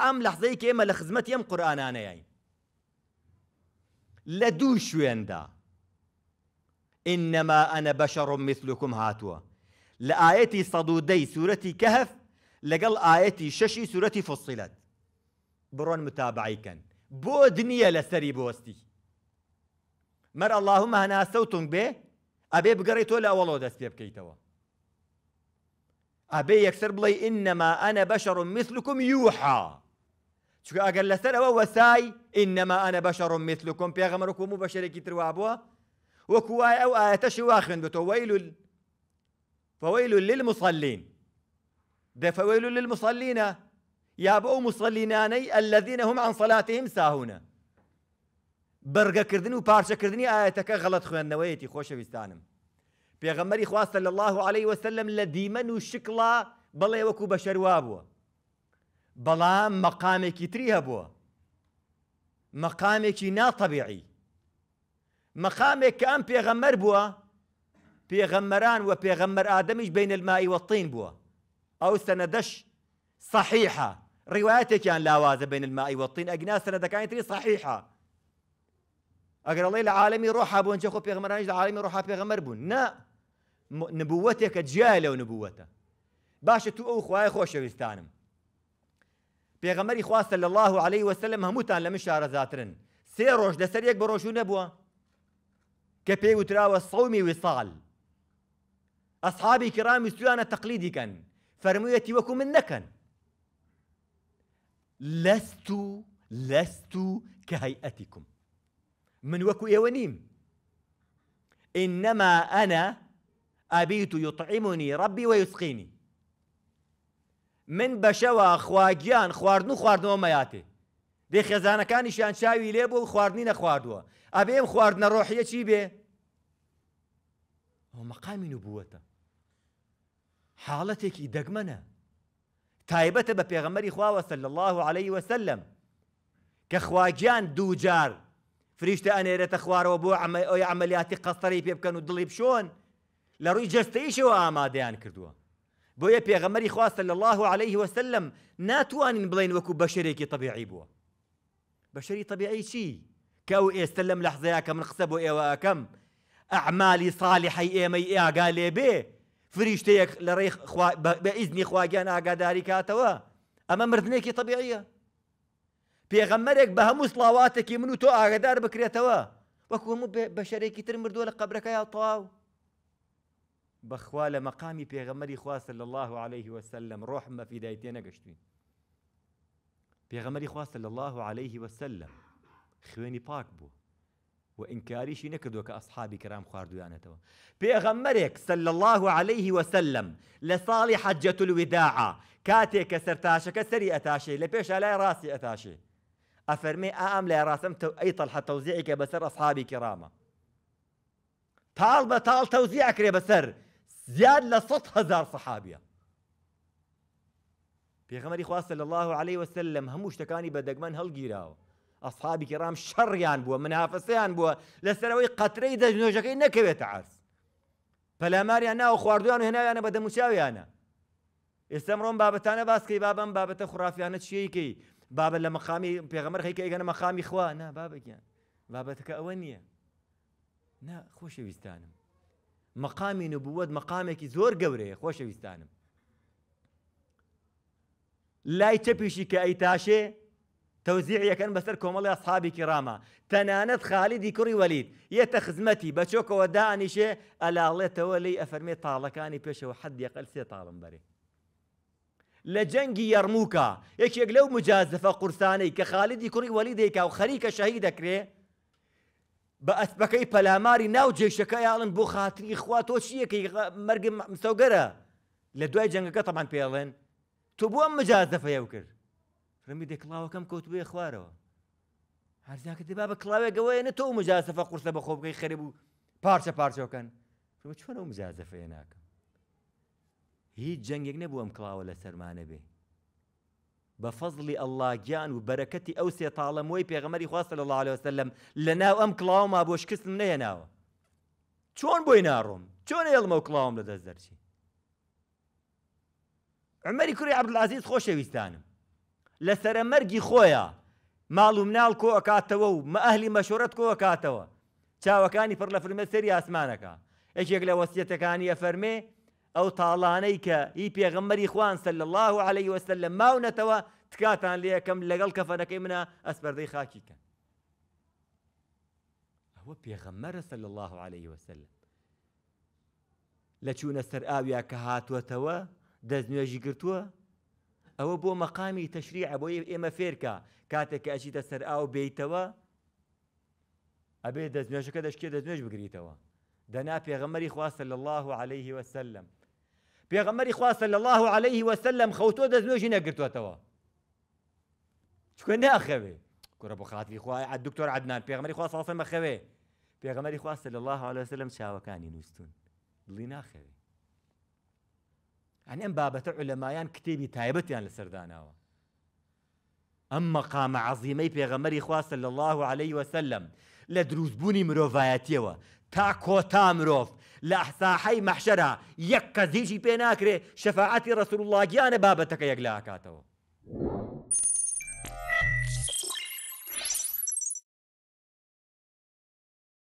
ئەم لەحزەی کە ئێمە لە خزمەتی ئەم قورآانەیە يعني. لە دوو شوێندا إنما أنا بشر مثلكم هاتوا لآيتي صدودي سورة كهف لقل آيتي ششي سورة فصلت برون متابعيكا بو دنيا لسري بوستي مر اللهم هنا سوتن به أبي بقريتو لأولو دست توا. أبي يكسر بلي إنما أنا بشر مثلكم يوحى چکە ئەگەر ووساي انما انا بشر مثلكم میتلکم مو و بەشێکی تروا بووە أو وایە شو ئاەتەشی بتو ويل فويل للمصلين دەفەوەیل فويل للمصلين يا بو مصليناني الذين هم عن صلاتهم ساهونە بەرگەکردن و غلط خوان نويتي خوش خۆشەویستانم پێغەمەری خواستە صلى الله عليه وسلم لە دیمەن و بلا يوكو بشر بەشەروا بلام مقامي كتري هبو مقامي كي نا طبيعي مقامي كان بيغمر بوا بيغمران وبيغمر آدمش بين الماء والطين بوا أو سندش صحيحة روايتك كان لاوازة بين الماء والطين أجنا سندك كانت صحيحة أقرأ الله العالمي روحا بون جاكو بيغمران العالمي روحا بيغمر بون نا نبوتك جالة ونبوتها باش تو أخو أي خوش يستانم في غمر إخوة صلى الله عليه وسلم هموتان لم شهر ذاترن سيروش لسر يك بروشو نبوة كبي وتراوى صومي وصال أصحابي كرام يستوانا تقليدي كان فرميتي وكم منك لست لست كهيئتكم من وكو يونيم إنما أنا أبيت يطعمني ربي ويسقيني من بەشەوە خواگیان خواردن و خواردنەوە مەیاتێ دەی خێزانەکانیشیان چاوی لێ بۆ خواردنی نەخواردووە ئەبێم خواردنە ڕۆحیە چی بێ مەقامین و بووەتە حاڵەتێکی دەگمەنە تایبەتە بە پێغەمەری خواوەسە لە الله عليه وسلم کە خواگیان دووجار فریشتە ئەنێرێتە خوارەوە بۆ ئەوی ئەمەلیاتی قەستەری پێ بکەن و دڵی بشۆن لە ڕووی جستەیشەوە ئامادەیان کردووە بويا بيغمري خواه صلى الله عليه وسلم ناتوان بلين وكو بشري كي طبيعي بو بشري طبيعي شي كاو ايه سلم لحظة كم نقصبو ايه واكم اعمالي صالحه ايه مي ايه قالي بي فريشتيك لريخ خوا باذن خواجان اغا داري كاتوا اما مرضنيكي طبيعيه بيغمرك بها مصلواتك منو تو اغا دار بكريتوا وكو مو بشريكي ترمردو لقبرك يا طاو بخوال مقامي بيغمري پێغەمەری صلى الله عليه وسلم روح ما في تێ نەگەشتوین بيغمري خواسە صلى الله عليه وسلم خوێنی پاک بوو و ئینکاریشی نەکردووە كرام ئەسحابی يعني خواردویانێتەوە پێغەمەرێک صلى الله عليه وسلم لصالح جت الوداع كاتي کە سەرتاشەکە سەری ئەتاشێ لە پێش لای ڕاستی ئەتاشێ ئەفەرمێ ئام لای ڕاستم ئەی تەلحە تەوزیعێکە بەسەر ئەسحابی کرامە تاڵ بە تاڵ تەوزیع زياد لصوت هزار هزار في غمر إخوة صلى الله عليه وسلم هەموو شتەکانی بە دەگمەن هەڵگیراوە ئەصحابی کێرام شەڕیان بووە منافەسەیان بووە لەسەرەوەی قەترەی دەژنۆژەکەی نەکەوێتە عرس پەلاماریان ناو خواردویان و هێناویانە بە دەموچاویانە ئێستا ئەمڕۆم بابەتانە باسکەی بابم بابەتە خوافیانە چیەیکەی بابە لە مەخامی پێغەمەر خيكي ئەگەنە مخامي إخوة نا بابگیان بابەتەکە ئەوە نییە نا خۆشەویستانم مقامي نبوات مقامك زور قوري خوش بيستانم لا يتبشي كأي تاشي توزيعي كان بسركم الله أصحابي كرامة تنانت خالدي كري وليد يتخزمتي بشوك وداني شي ألا الله تولي أفرمي طالة كاني بيش وحد يقل سي طالم بري لجنجي يرموكا يك يقلو مجازفة قرساني كخالدي كري وليدك أو خريك شهيدك ريه بە ئەسبەکەی پەلاماری ناو جێشەکەیاڵن بۆ خاتری خوا تۆ چیەکەی مەرگ مستەوگەرە لە دوای جەنگەکە تەمان پێڵێن تۆ بۆم مجاز دەفەیەو کرد ڕمی دێکڵاوەکەم کۆت بێ خوارەوە هەرزیاکە دەبا بە کڵاوێکەوەیە نە تۆ مجازەفە قورسە بە خۆبگەی خەرێ بوو پارچە پارچەکەن چۆن ئەو مجازەفەیە ناکەم هیچ جەنگێک نەبووم کڵاوە لە سەرمانە بێ بە فەزلی ئەللاگیان و بەرەکەتی ئەو سێتاڵەمەوەی پێغەمەری خواستە لە لاالوسلم لە ناو ئەم کلااوما بۆ شکستم نەهێناوە چۆن بۆی ناڕۆم چۆن ئێڵمە و کلااوم لە دەست دەرچی عمەری کوری عبدلازیز خۆشەویستانم لە سرە مەرگی خۆیە ماڵ و مناڵ کۆ ئەکاتەوە و مەهلی مەشورەت کۆ ئەکاتەوە چاوەکانی پڕ لە فرمە سەری ئاسمانەکە یەکێک لە وەسیەتەکانی ئەفەرمێ او طالانيك اي بيغمر اخوان صلى الله عليه وسلم ما نتوا تكاتا لي كم لقل كفنا إمنا اسبر ذي خاكيك هو بيغمر صلى الله عليه وسلم لچون سر اويا كهات وتوا دزنيو جيرتوا او بو مقامي تشريع بو ايما فيركا كاتك اجيت سر او بيتوا ابي دزنيو شكدش كده دزنيو بغريتوا دنا بيغمر اخوان صلى الله عليه وسلم پێغەمەری خواستە لە الله عليه وسلم خەوتۆ دەستنوێژی نەگرتوێتەوە چکە ناخەوێ کوڕە بۆ خاتری خوای دکتۆر عدنان پێغمەری خوا ساسەمە خەوێ پێغەمەری خواستە لە الله عليه وسلم چاوەکانی نووسون دڵی ناخەوێ ئەن ئەم بابەتە عولەمایان کتێبی تایبەتیان لەسەرداناوە ئەم مەقامە عظیمەی پێغەمەری خواستە لە الله عليه وسلم لە دروستبوونی مرۆڤایەتیەوە تا کۆتا لا ساحي محشرة يك زيجي بيناكري شفاعتي رسول الله جان بابتك يقلاكاتو